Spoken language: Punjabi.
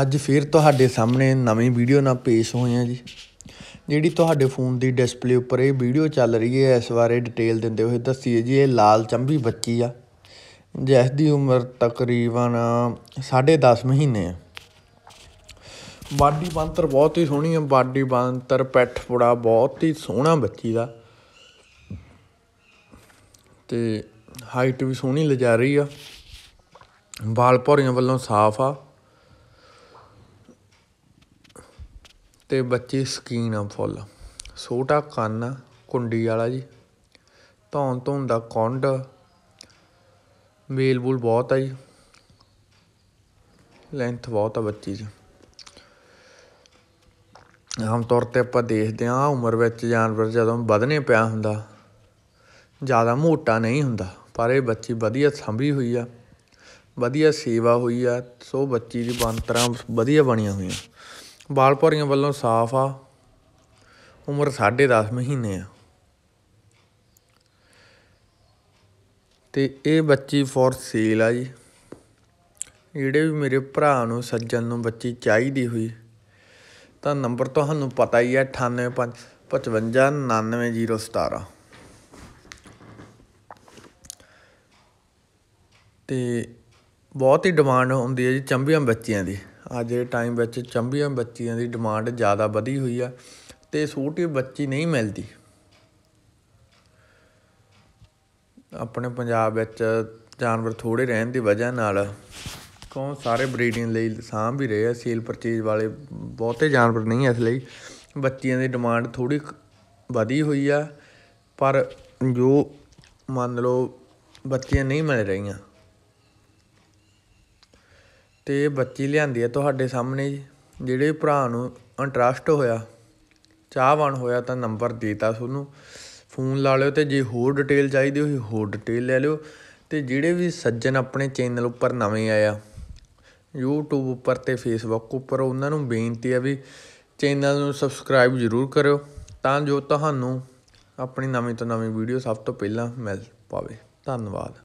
ਅੱਜ ਫਿਰ ਤੁਹਾਡੇ ਸਾਹਮਣੇ ਨਵੀਂ ਵੀਡੀਓ ਨਾਲ ਪੇਸ਼ ਹੋਏ ਆ ਜੀ ਜਿਹੜੀ ਤੁਹਾਡੇ ਫੋਨ ਦੀ ਡਿਸਪਲੇ ਉੱਪਰ ਇਹ ਵੀਡੀਓ ਚੱਲ ਰਹੀ ਹੈ ਇਸ ਬਾਰੇ ਡਿਟੇਲ ਦਿੰਦੇ ਹੋਏ ਦੱਸੀ ਹੈ ਜੀ ਇਹ ਲਾਲ ਚੰਬੀ ਬੱਚੀ ਆ ਜਿਸ ਦੀ ਉਮਰ ਤਕਰੀਬਨ 10.5 ਮਹੀਨੇ ਆ ਬਾਡੀ ਬੰਤਰ ਬਹੁਤ ਹੀ ਸੋਹਣੀ ਆ ਬਾਡੀ ਬੰਤਰ ਪੈਠ ਫੁੜਾ ਬਹੁਤ ਹੀ ਸੋਹਣਾ ਬੱਚੀ ਦਾ ਤੇ ਹਾਈਟ ਵੀ ਸੋਹਣੀ ਲਜਾ ਰਹੀ ਆ ਵਾਲ ਪੌਰੀਆਂ ਵੱਲੋਂ ਸਾਫ਼ ਆ ਤੇ ਬੱਚੇ ਸਕੀਨ ਆ ਫੁੱਲ ਛੋਟਾ ਕੰਨ ਕੁੰਡੀ ਵਾਲਾ ਜੀ ਧੌਣ ਧੌਣ ਦਾ ਕੰਡ ਮੇਲ ਬੂਲ ਬਹੁਤ ਆ ਜੀ ਲੈਂਥ ਬਹੁਤ ਆ ਬੱਚੀ ਜੀ ਆਮ ਤੌਰ ਤੇ ਆਪਾਂ ਦੇਖਦੇ ਆ ਉਮਰ ਵਿੱਚ ਜਾਨਵਰ ਜਦੋਂ ਵਧਨੇ ਪਿਆ ਹੁੰਦਾ ਜ਼ਿਆਦਾ ਮੋਟਾ ਨਹੀਂ ਹੁੰਦਾ ਪਰ ਇਹ ਬੱਚੀ ਵਧੀਆ ਸੰਭੀ ਹੋਈ ਆ ਵਧੀਆ ਸੇਵਾ ਹੋਈ ਆ ਸੋ ਬੱਚੀ ਦੀ ਬੰਤਰਾ ਵਧੀਆ ਬਣੀਆਂ ਹੋਈਆਂ ਬਾਲਪੋਰੀਆਂ ਵੱਲੋਂ ਸਾਫ਼ ਆ ਉਮਰ 10.5 ਮਹੀਨੇ ਆ ਤੇ ਇਹ ਬੱਚੀ ਫੋਰ ਸੇਲ ਆ ਜੀ ਜਿਹੜੇ ਵੀ ਮੇਰੇ ਭਰਾ ਨੂੰ ਸੱਜਣ ਨੂੰ ਬੱਚੀ ਚਾਹੀਦੀ ਹੋਈ ਤਾਂ ਨੰਬਰ ਤੁਹਾਨੂੰ ਪਤਾ ਹੀ ਹੈ 9855599017 ਤੇ ਬਹੁਤ ਹੀ ਡਿਮਾਂਡ ਹੁੰਦੀ ਹੈ ਜੀ ਚੰਬੀਆਂ ਬੱਚੀਆਂ ਦੀ ਅੱਜ ਦੇ ਟਾਈਮ ਵਿੱਚ ਚੰਬੀਆਂ ਬੱਚੀਆਂ ਦੀ ਡਿਮਾਂਡ ਜ਼ਿਆਦਾ ਵਧੀ ਹੋਈ ਆ ਤੇ ਛੋਟੀ ਬੱਚੀ ਨਹੀਂ ਮਿਲਦੀ ਆਪਣੇ ਪੰਜਾਬ ਵਿੱਚ ਜਾਨਵਰ ਥੋੜੇ ਰਹਿਣ ਦੀ ਵਜ੍ਹਾ ਨਾਲ ਕੌਣ ਸਾਰੇ ਬਰੀਡਿੰਗ ਲਈ ਸਾਂਭ ਵੀ ਰਹੇ ਆ ਸੇਲ ਪਰਚੇਜ ਵਾਲੇ ਬਹੁਤੇ ਜਾਨਵਰ ਨਹੀਂ ਇਸ ਲਈ ਬੱਚੀਆਂ ਦੀ ਡਿਮਾਂਡ ਥੋੜੀ ਵਧੀ ਹੋਈ ਆ ਪਰ ਜੋ ਮੰਨ ਲਓ ਬੱਚੀਆਂ ਨਹੀਂ ਮਿਲ ਰਹੀਆਂ ਤੇ ਬੱਚੀ ਲਿਆਂਦੀ ਹੈ ਤੁਹਾਡੇ ਸਾਹਮਣੇ ਜਿਹੜੇ ਭਰਾ ਨੂੰ ਇੰਟਰਸਟ ਹੋਇਆ ਚਾਹਵਾਨ ਹੋਇਆ ਤਾਂ ਨੰਬਰ ਦੇਤਾ ਤੁਹਾਨੂੰ ਫੋਨ ਲਾ ਲਿਓ ਤੇ ਜੇ ਹੋਰ ਡਿਟੇਲ ਚਾਹੀਦੀ ਹੋਈ ਹੋਰ ਡਿਟੇਲ ਲੈ ਲਿਓ ਤੇ ਜਿਹੜੇ ਵੀ ਸੱਜਣ ਆਪਣੇ ਚੈਨਲ ਉੱਪਰ ਨਵੇਂ ਆਇਆ YouTube ਉੱਪਰ ਤੇ Facebook ਉੱਪਰ ਉਹਨਾਂ ਨੂੰ ਬੇਨਤੀ ਹੈ ਵੀ ਚੈਨਲ ਨੂੰ ਸਬਸਕ੍ਰਾਈਬ ਜ਼ਰੂਰ ਕਰਿਓ ਤਾਂ ਜੋ ਤੁਹਾਨੂੰ ਆਪਣੀ ਨਵੀਂ ਤੋਂ ਨਵੀਂ ਵੀਡੀਓ ਸਭ ਤੋਂ ਪਹਿਲਾਂ ਮਿਲ ਪਾਵੇ ਧੰਨਵਾਦ